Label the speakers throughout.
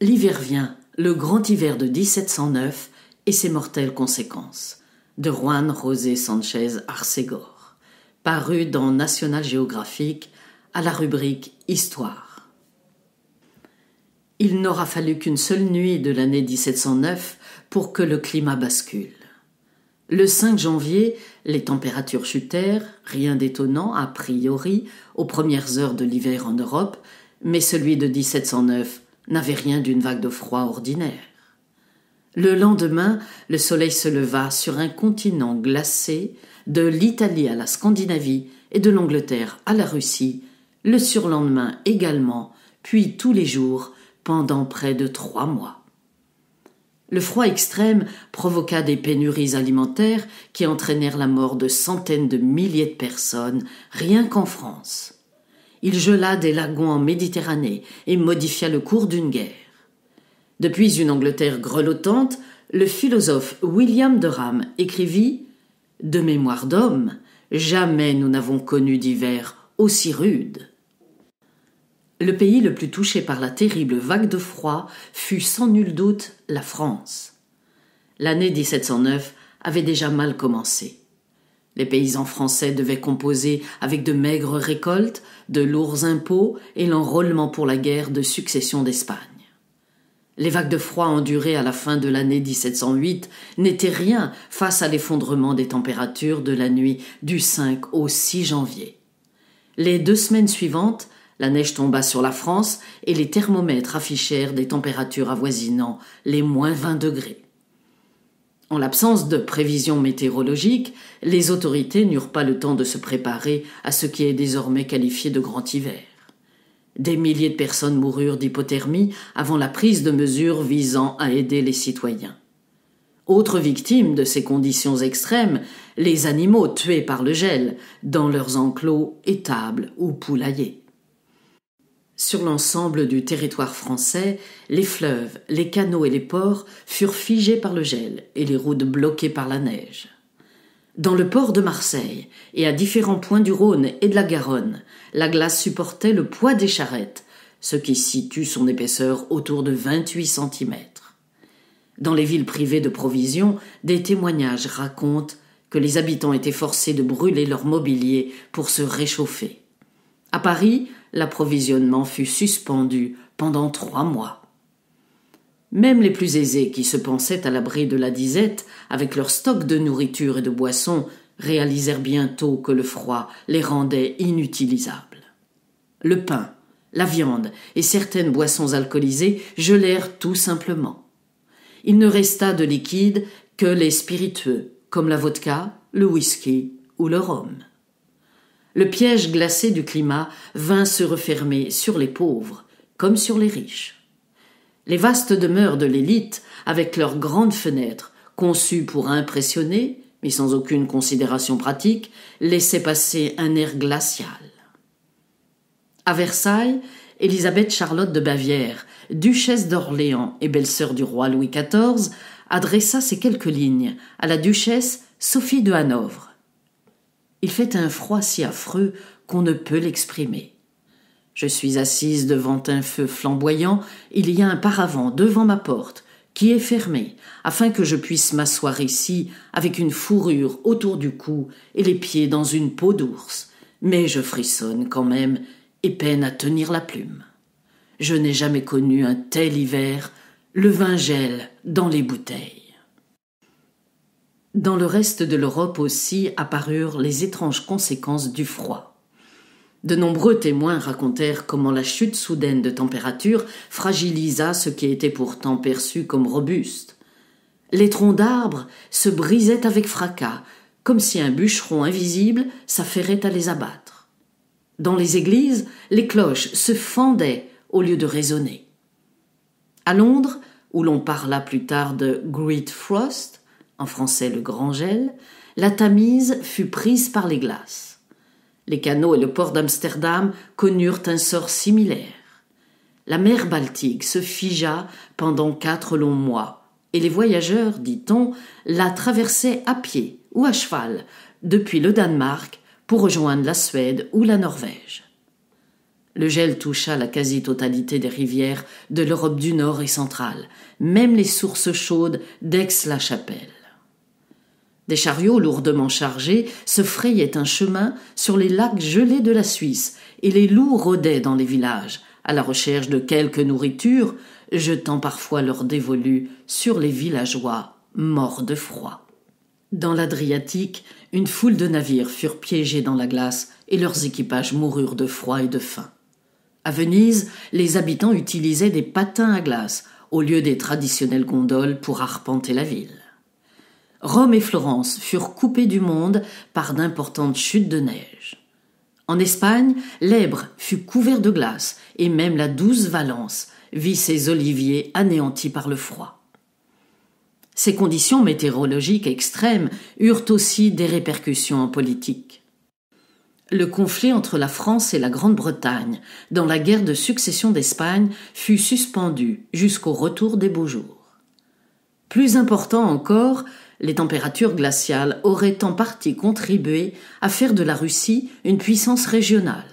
Speaker 1: L'hiver vient, le grand hiver de 1709 et ses mortelles conséquences. De Juan José Sanchez Arcegor, paru dans National Geographic à la rubrique Histoire. Il n'aura fallu qu'une seule nuit de l'année 1709 pour que le climat bascule. Le 5 janvier, les températures chutèrent, rien d'étonnant a priori aux premières heures de l'hiver en Europe, mais celui de 1709 n'avait rien d'une vague de froid ordinaire. Le lendemain, le soleil se leva sur un continent glacé, de l'Italie à la Scandinavie et de l'Angleterre à la Russie, le surlendemain également, puis tous les jours pendant près de trois mois. Le froid extrême provoqua des pénuries alimentaires qui entraînèrent la mort de centaines de milliers de personnes, rien qu'en France il gela des lagons en Méditerranée et modifia le cours d'une guerre. Depuis une Angleterre grelottante, le philosophe William de Durham écrivit De mémoire d'homme, jamais nous n'avons connu d'hiver aussi rude. Le pays le plus touché par la terrible vague de froid fut sans nul doute la France. L'année 1709 avait déjà mal commencé. Les paysans français devaient composer avec de maigres récoltes, de lourds impôts et l'enrôlement pour la guerre de succession d'Espagne. Les vagues de froid endurées à la fin de l'année 1708 n'étaient rien face à l'effondrement des températures de la nuit du 5 au 6 janvier. Les deux semaines suivantes, la neige tomba sur la France et les thermomètres affichèrent des températures avoisinant les moins 20 degrés. En l'absence de prévisions météorologiques, les autorités n'eurent pas le temps de se préparer à ce qui est désormais qualifié de grand hiver. Des milliers de personnes moururent d'hypothermie avant la prise de mesures visant à aider les citoyens. Autres victimes de ces conditions extrêmes, les animaux tués par le gel, dans leurs enclos, étables ou poulaillers. Sur l'ensemble du territoire français, les fleuves, les canaux et les ports furent figés par le gel et les routes bloquées par la neige. Dans le port de Marseille et à différents points du Rhône et de la Garonne, la glace supportait le poids des charrettes, ce qui situe son épaisseur autour de 28 cm. Dans les villes privées de provisions, des témoignages racontent que les habitants étaient forcés de brûler leur mobilier pour se réchauffer. À Paris, l'approvisionnement fut suspendu pendant trois mois. Même les plus aisés qui se pensaient à l'abri de la disette, avec leur stock de nourriture et de boissons, réalisèrent bientôt que le froid les rendait inutilisables. Le pain, la viande et certaines boissons alcoolisées gelèrent tout simplement. Il ne resta de liquide que les spiritueux, comme la vodka, le whisky ou le rhum. Le piège glacé du climat vint se refermer sur les pauvres comme sur les riches. Les vastes demeures de l'élite, avec leurs grandes fenêtres, conçues pour impressionner, mais sans aucune considération pratique, laissaient passer un air glacial. À Versailles, Élisabeth Charlotte de Bavière, duchesse d'Orléans et belle-sœur du roi Louis XIV, adressa ces quelques lignes à la duchesse Sophie de Hanovre. Il fait un froid si affreux qu'on ne peut l'exprimer. Je suis assise devant un feu flamboyant, il y a un paravent devant ma porte, qui est fermé, afin que je puisse m'asseoir ici avec une fourrure autour du cou et les pieds dans une peau d'ours, mais je frissonne quand même et peine à tenir la plume. Je n'ai jamais connu un tel hiver, le vin gèle dans les bouteilles. Dans le reste de l'Europe aussi apparurent les étranges conséquences du froid. De nombreux témoins racontèrent comment la chute soudaine de température fragilisa ce qui était pourtant perçu comme robuste. Les troncs d'arbres se brisaient avec fracas, comme si un bûcheron invisible s'affairait à les abattre. Dans les églises, les cloches se fendaient au lieu de résonner. À Londres, où l'on parla plus tard de Great Frost, en français le grand gel, la Tamise fut prise par les glaces. Les canaux et le port d'Amsterdam connurent un sort similaire. La mer Baltique se figea pendant quatre longs mois, et les voyageurs, dit-on, la traversaient à pied ou à cheval depuis le Danemark pour rejoindre la Suède ou la Norvège. Le gel toucha la quasi-totalité des rivières de l'Europe du Nord et centrale, même les sources chaudes d'Aix-la-Chapelle. Des chariots lourdement chargés se frayaient un chemin sur les lacs gelés de la Suisse, et les loups rôdaient dans les villages, à la recherche de quelque nourriture, jetant parfois leur dévolu sur les villageois morts de froid. Dans l'Adriatique, une foule de navires furent piégés dans la glace et leurs équipages moururent de froid et de faim. À Venise, les habitants utilisaient des patins à glace au lieu des traditionnelles gondoles pour arpenter la ville. Rome et Florence furent coupées du monde par d'importantes chutes de neige. En Espagne, l'Èbre fut couvert de glace et même la douce Valence vit ses oliviers anéantis par le froid. Ces conditions météorologiques extrêmes eurent aussi des répercussions en politique. Le conflit entre la France et la Grande-Bretagne dans la guerre de succession d'Espagne fut suspendu jusqu'au retour des beaux jours. Plus important encore, les températures glaciales auraient en partie contribué à faire de la Russie une puissance régionale.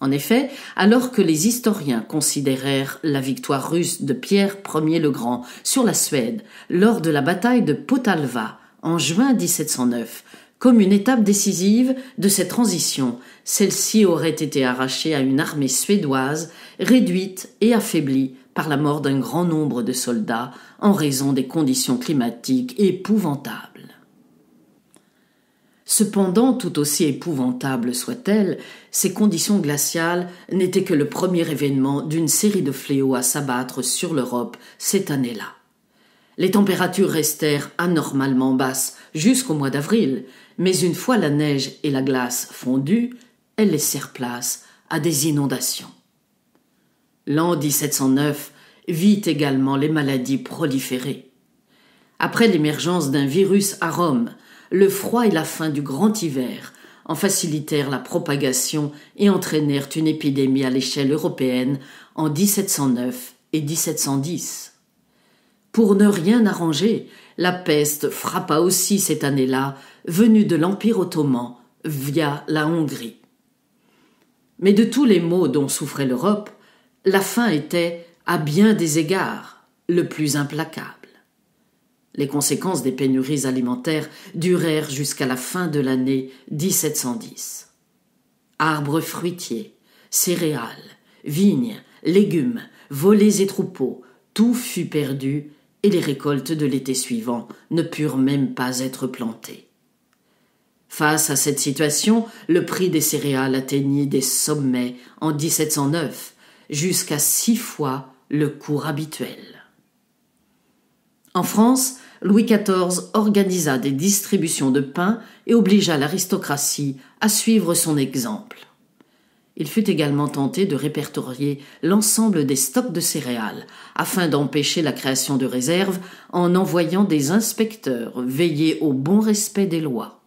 Speaker 1: En effet, alors que les historiens considérèrent la victoire russe de Pierre Ier le Grand sur la Suède lors de la bataille de Potalva en juin 1709 comme une étape décisive de cette transition, celle-ci aurait été arrachée à une armée suédoise réduite et affaiblie par la mort d'un grand nombre de soldats en raison des conditions climatiques épouvantables. Cependant, tout aussi épouvantables soient-elles, ces conditions glaciales n'étaient que le premier événement d'une série de fléaux à s'abattre sur l'Europe cette année-là. Les températures restèrent anormalement basses jusqu'au mois d'avril, mais une fois la neige et la glace fondues, elles laissèrent place à des inondations. L'an 1709 vit également les maladies proliférées. Après l'émergence d'un virus à Rome, le froid et la fin du grand hiver en facilitèrent la propagation et entraînèrent une épidémie à l'échelle européenne en 1709 et 1710. Pour ne rien arranger, la peste frappa aussi cette année-là, venue de l'Empire ottoman via la Hongrie. Mais de tous les maux dont souffrait l'Europe, la faim était, à bien des égards, le plus implacable. Les conséquences des pénuries alimentaires durèrent jusqu'à la fin de l'année 1710. Arbres fruitiers, céréales, vignes, légumes, volets et troupeaux, tout fut perdu et les récoltes de l'été suivant ne purent même pas être plantées. Face à cette situation, le prix des céréales atteignit des sommets en 1709 jusqu'à six fois le cours habituel. En France, Louis XIV organisa des distributions de pain et obligea l'aristocratie à suivre son exemple. Il fut également tenté de répertorier l'ensemble des stocks de céréales, afin d'empêcher la création de réserves en envoyant des inspecteurs veiller au bon respect des lois.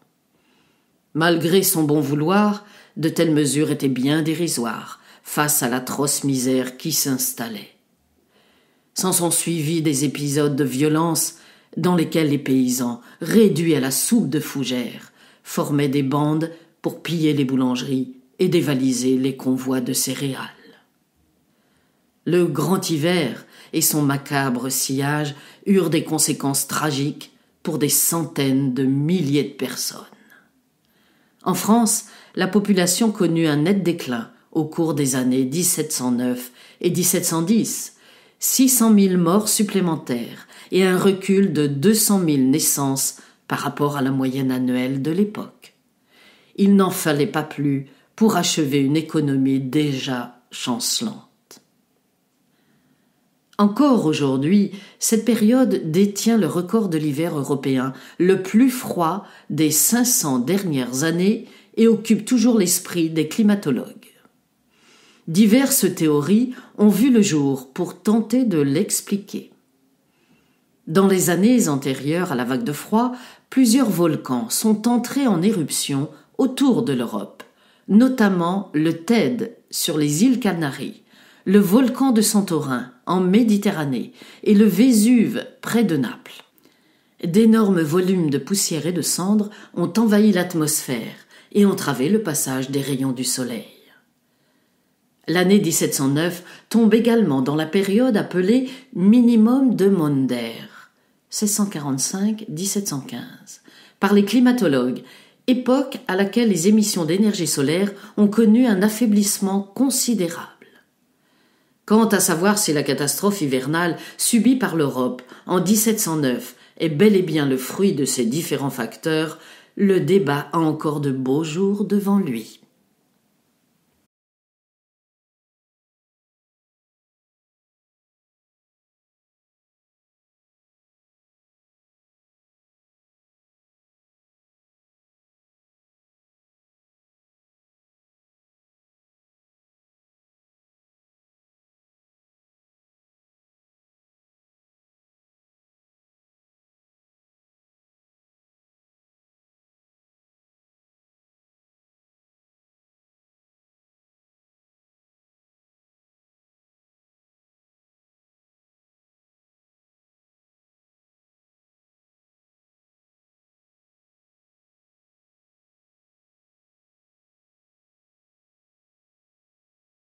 Speaker 1: Malgré son bon vouloir, de telles mesures étaient bien dérisoires, face à l'atroce misère qui s'installait. S'en sont suivis des épisodes de violence dans lesquels les paysans, réduits à la soupe de fougères, formaient des bandes pour piller les boulangeries et dévaliser les convois de céréales. Le grand hiver et son macabre sillage eurent des conséquences tragiques pour des centaines de milliers de personnes. En France, la population connut un net déclin, au cours des années 1709 et 1710, 600 000 morts supplémentaires et un recul de 200 000 naissances par rapport à la moyenne annuelle de l'époque. Il n'en fallait pas plus pour achever une économie déjà chancelante. Encore aujourd'hui, cette période détient le record de l'hiver européen, le plus froid des 500 dernières années, et occupe toujours l'esprit des climatologues diverses théories ont vu le jour pour tenter de l'expliquer. Dans les années antérieures à la vague de froid, plusieurs volcans sont entrés en éruption autour de l'Europe, notamment le TED sur les îles Canaries, le volcan de Santorin en Méditerranée et le Vésuve près de Naples. D'énormes volumes de poussière et de cendres ont envahi l'atmosphère et entravé le passage des rayons du soleil. L'année 1709 tombe également dans la période appelée minimum de Mondère, 1645-1715, par les climatologues, époque à laquelle les émissions d'énergie solaire ont connu un affaiblissement considérable. Quant à savoir si la catastrophe hivernale subie par l'Europe en 1709 est bel et bien le fruit de ces différents facteurs, le débat a encore de beaux jours devant lui.